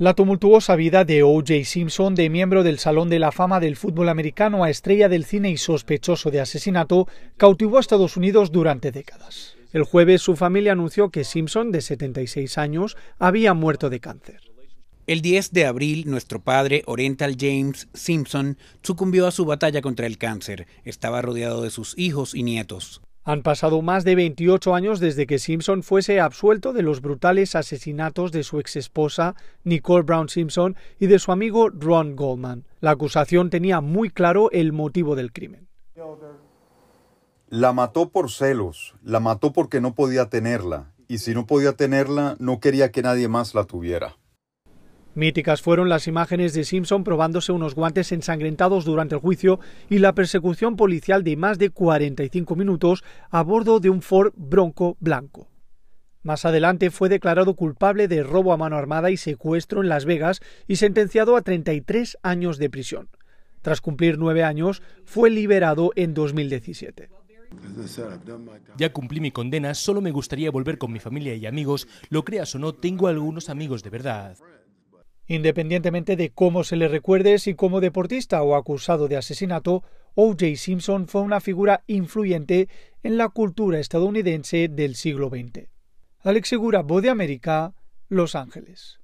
La tumultuosa vida de O.J. Simpson, de miembro del Salón de la Fama del Fútbol Americano a estrella del cine y sospechoso de asesinato, cautivó a Estados Unidos durante décadas. El jueves su familia anunció que Simpson, de 76 años, había muerto de cáncer. El 10 de abril, nuestro padre, Oriental James Simpson, sucumbió a su batalla contra el cáncer. Estaba rodeado de sus hijos y nietos. Han pasado más de 28 años desde que Simpson fuese absuelto de los brutales asesinatos de su exesposa Nicole Brown Simpson y de su amigo Ron Goldman. La acusación tenía muy claro el motivo del crimen. La mató por celos, la mató porque no podía tenerla, y si no podía tenerla, no quería que nadie más la tuviera. Míticas fueron las imágenes de Simpson probándose unos guantes ensangrentados durante el juicio y la persecución policial de más de 45 minutos a bordo de un Ford Bronco blanco. Más adelante fue declarado culpable de robo a mano armada y secuestro en Las Vegas y sentenciado a 33 años de prisión. Tras cumplir nueve años, fue liberado en 2017. Ya cumplí mi condena, solo me gustaría volver con mi familia y amigos. Lo creas o no, tengo algunos amigos de verdad. Independientemente de cómo se le recuerde si como deportista o acusado de asesinato, O.J. Simpson fue una figura influyente en la cultura estadounidense del siglo XX. Alex Segura, Voz de América, Los Ángeles.